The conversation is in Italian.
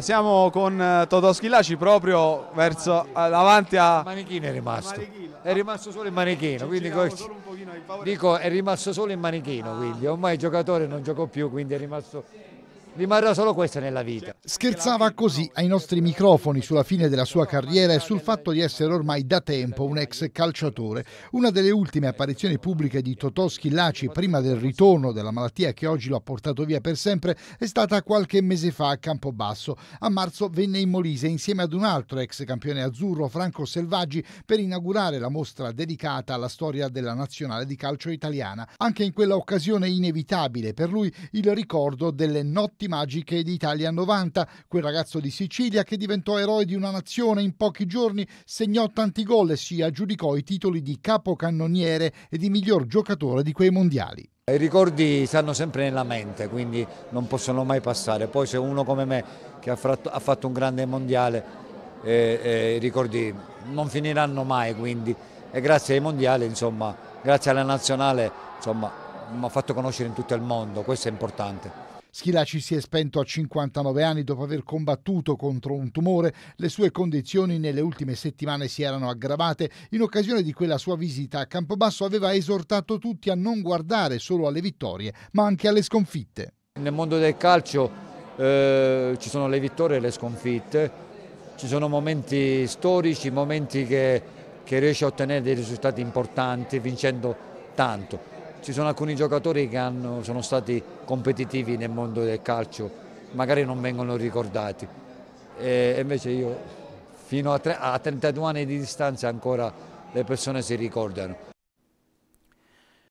Siamo con eh, Totò Schillaci proprio verso eh, davanti a... Il manichino è rimasto, è rimasto solo il manichino, quindi dico è rimasto solo il manichino, ah. quindi ormai il giocatore non giocò più, quindi è rimasto rimarrà solo questa nella vita. Scherzava così ai nostri microfoni sulla fine della sua carriera e sul fatto di essere ormai da tempo un ex calciatore. Una delle ultime apparizioni pubbliche di Totò Schillaci prima del ritorno della malattia che oggi lo ha portato via per sempre è stata qualche mese fa a Campobasso. A marzo venne in Molise insieme ad un altro ex campione azzurro, Franco Selvaggi, per inaugurare la mostra dedicata alla storia della nazionale di calcio italiana. Anche in quella occasione inevitabile per lui il ricordo delle notti magiche di Italia 90, quel ragazzo di Sicilia che diventò eroe di una nazione in pochi giorni, segnò tanti gol e si aggiudicò i titoli di capocannoniere e di miglior giocatore di quei mondiali. I ricordi stanno sempre nella mente, quindi non possono mai passare. Poi se uno come me che ha fatto, un grande mondiale, eh, eh, i ricordi non finiranno mai, quindi e grazie ai mondiali, insomma, grazie alla nazionale, insomma, mi ha fatto conoscere in tutto il mondo, questo è importante. Schilacci si è spento a 59 anni dopo aver combattuto contro un tumore. Le sue condizioni nelle ultime settimane si erano aggravate. In occasione di quella sua visita a Campobasso aveva esortato tutti a non guardare solo alle vittorie, ma anche alle sconfitte. Nel mondo del calcio eh, ci sono le vittorie e le sconfitte. Ci sono momenti storici, momenti che, che riesci a ottenere dei risultati importanti vincendo tanto ci sono alcuni giocatori che hanno, sono stati competitivi nel mondo del calcio, magari non vengono ricordati. E invece io fino a, tre, a 32 anni di distanza ancora le persone si ricordano.